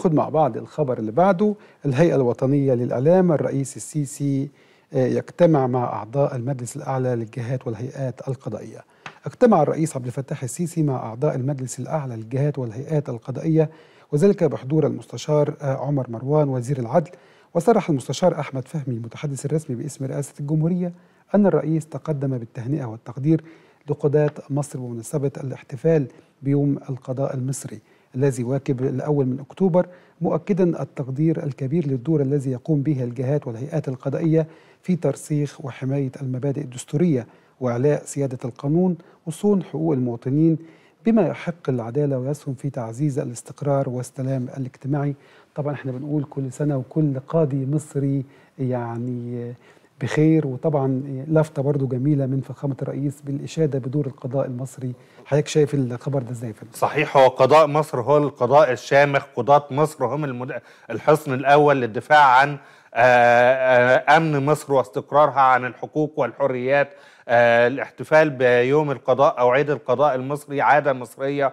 ناخد مع بعض الخبر اللي بعده الهيئة الوطنية للإعلام الرئيس السيسي آه، يجتمع مع أعضاء المجلس الأعلى للجهات والهيئات القضائية اجتمع الرئيس عبد الفتاح السيسي مع أعضاء المجلس الأعلى للجهات والهيئات القضائية وذلك بحضور المستشار آه، عمر مروان وزير العدل وصرح المستشار أحمد فهمي المتحدث الرسمي باسم رئاسة الجمهورية أن الرئيس تقدم بالتهنئة والتقدير لقضاة مصر بمناسبة الاحتفال بيوم القضاء المصري الذي يواكب الأول من أكتوبر مؤكدا التقدير الكبير للدور الذي يقوم به الجهات والهيئات القضائية في ترسيخ وحماية المبادئ الدستورية وإعلاء سيادة القانون وصون حقوق المواطنين بما يحق العدالة ويسهم في تعزيز الاستقرار والسلام الاجتماعي طبعا احنا بنقول كل سنة وكل قاضي مصري يعني بخير وطبعا لفتة برضو جميلة من فخامة الرئيس بالإشادة بدور القضاء المصري حضرتك شايف الخبر ده ازاي صحيح هو قضاء مصر هو القضاء الشامخ قضاة مصر هم المد... الحصن الأول للدفاع عن آه، آه، امن مصر واستقرارها عن الحقوق والحريات آه، الاحتفال بيوم القضاء او عيد القضاء المصري عاده مصريه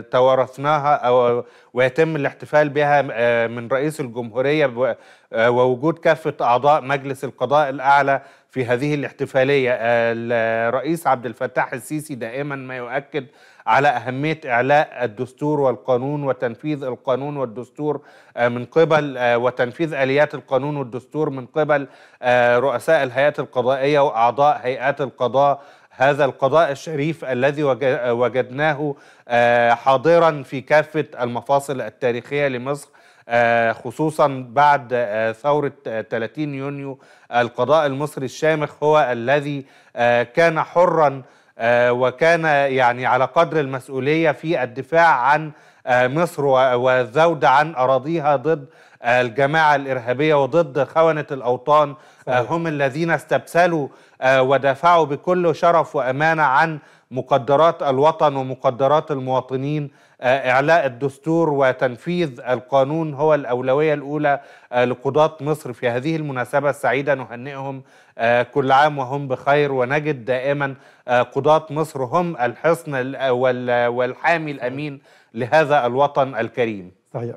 توارثناها او ويتم الاحتفال بها من رئيس الجمهوريه ووجود كافه اعضاء مجلس القضاء الاعلى في هذه الاحتفالية الرئيس عبد الفتاح السيسي دائما ما يؤكد على أهمية إعلاء الدستور والقانون وتنفيذ القانون والدستور آه، من قبل آه، وتنفيذ آليات القانون والدستور من قبل آه، رؤساء الهيئات القضائية وأعضاء هيئات القضاء هذا القضاء الشريف الذي وجدناه حاضرا في كافة المفاصل التاريخية لمصر آه، خصوصا بعد آه، ثورة 30 آه، يونيو القضاء المصري الشامخ هو الذي كان حرا وكان يعني على قدر المسؤولية في الدفاع عن مصر والذود عن أراضيها ضد الجماعة الإرهابية وضد خونة الأوطان صحيح. هم الذين استبسلوا ودافعوا بكل شرف وأمانة عن مقدرات الوطن ومقدرات المواطنين آه، إعلاء الدستور وتنفيذ القانون هو الأولوية الأولى آه، لقضاة مصر في هذه المناسبة السعيدة نهنئهم آه، كل عام وهم بخير ونجد دائما قضاة مصر هم الحصن والحامي الأمين لهذا الوطن الكريم صحيح.